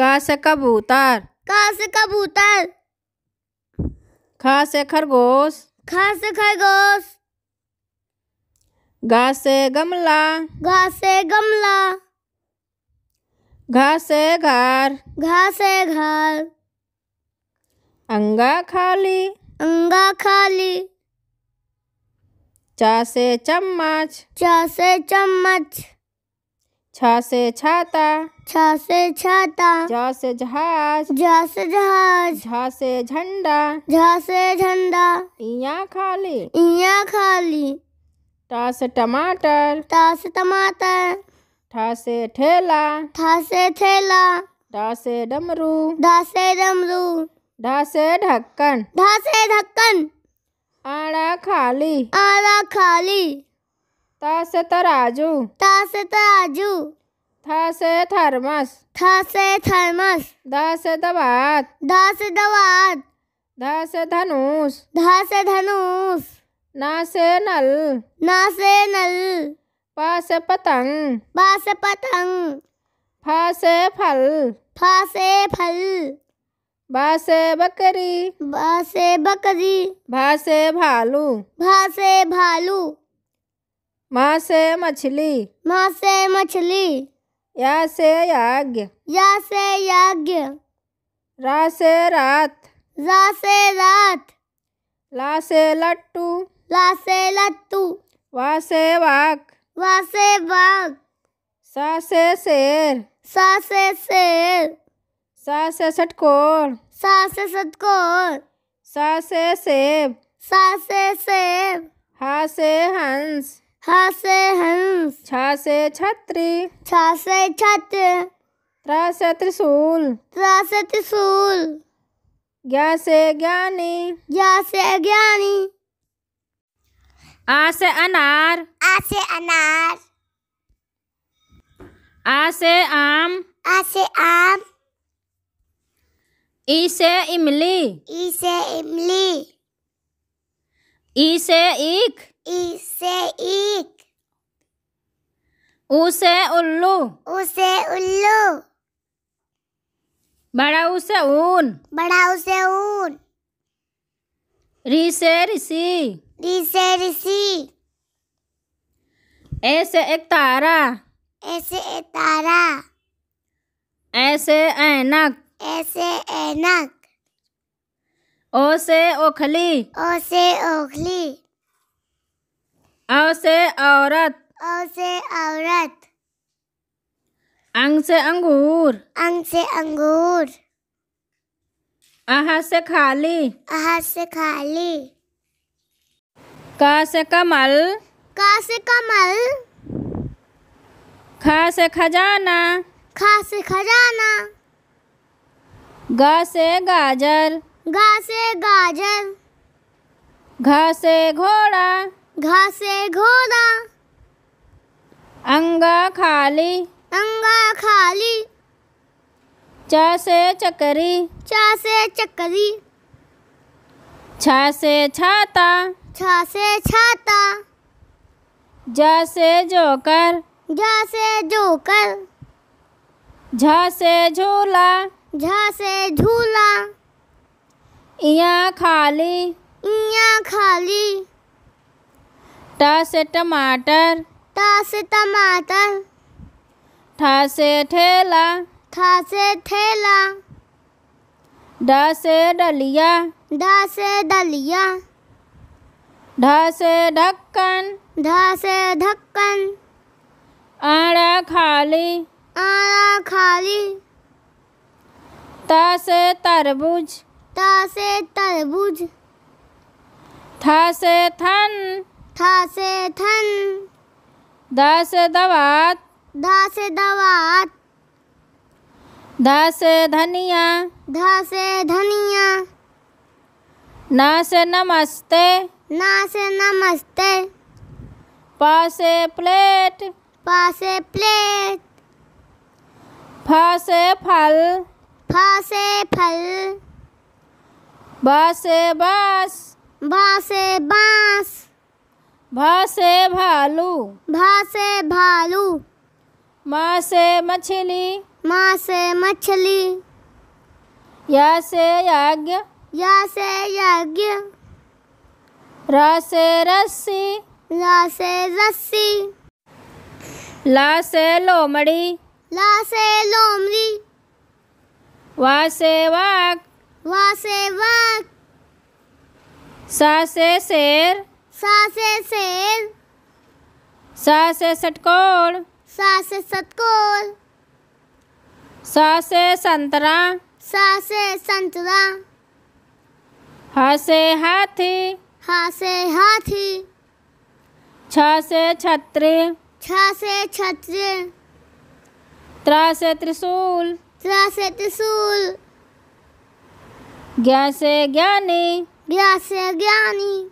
कास से कबूतर कास से कबूतर खास खरगोश खास खरगोश घास गमला घास गमला घास घर घास घर अंगा खाली अंगा खाली चासे चम्मच चासे चम्मच छ से छाता छ से छाता ज से जहाज ज से जहाज झ से झंडा झ से झंडा इया खाली इया खाली ट से टमाटर ट से टमाटर ठ से ठेला ठ से ठेला ड से डमरू ड से डमरू ढ से ढक्कन ढ से ढक्कन आड़ा खाली आड़ा खाली ता से तराजू ता से तराजू था से थर्मस था से थर्मस धा से दवात धा से दवात धा से धनुष धा से धनुष ना से नल ना से नल पा से पतंग पा से पतंग फा से फल फा से फल बा से बकरी बा से बकरी भा से भालू भा से भालू माँ से मछली माँ से मछली या से यज्ञ या से यज्ञ रा से रात रा से रात ला से लट्टू ला से लट्टू वा से वाक वा से वाक सा से शेर सा से शेर सा से षटकोण सा से षटकोण सा से सेब सा से सेब हा से हंस छ से हंस छ से छत्र छ से छत्र त्र से त्रिशूल त्र से त्रिशूल ज्ञा से ज्ञानी ज्ञा से ज्ञानी आ से अनार आ से अनार आ से आम आ से आम ई से इमली ई से इमली ई से ईख ई से ईक उल्लू उसे उल्लू बड़ा उसे ऊन बड़ा उसे ऊन री ऋषि री ऋषि ऐसे एक तारा ऐसे एक तारा ऐसे ऐनक ऐसे ऐनक ओ से ओखली ओ से ओखली अ से औरत अ से औरत अंग से अंगूर अंग से अंगूर आहा से खाली आहा से खाली का से कमल का से कमल खा से खजाना खा से खजाना गा से गाजर गा से गाजर घा से घोड़ा घासे घोड़ा अंगा खाली अंगा खाली चासे चकरी चासे चकरी छासे छाता छासे छाता जासे जोकर जासे जोकर झासे झूला झासे झूला इया खाली इया खाली ट से टमाटर ट से टमाटर ठा से ठेला ठा से ठेला डा से डलिया डा से डलिया ढा से ढक्कन ढा से ढक्कन आड़ा खाली आड़ा खाली ता से तरबूज ता से तरबूज था से थन था से धन ध से दवात ध से दवात ध से धनिया ध से धनिया न से नमस्ते न से नमस्ते पासे प्लेट पासे प्लेट फासे फल फासे से फल बासे बास बासे बास भासे से भालू भा से भालू माँ से मछली माँ से मछली या से यज्ञ या से यज्ञ रा से रस्सी ला से रस्सी ला से लोमड़ी ला से लोमड़ी वा से वाक वा से वाक सा से शेर सा से शेर सा से षटकोण सा से सतकोण सा से संतरा सा से संतरा हा से हाथी हा से हाथी छ से छत्र छ से छत्र त्रा से त्रिशूल त्रा से त्रिशूल ज्ञा से ज्ञानी ज्ञा से ज्ञानी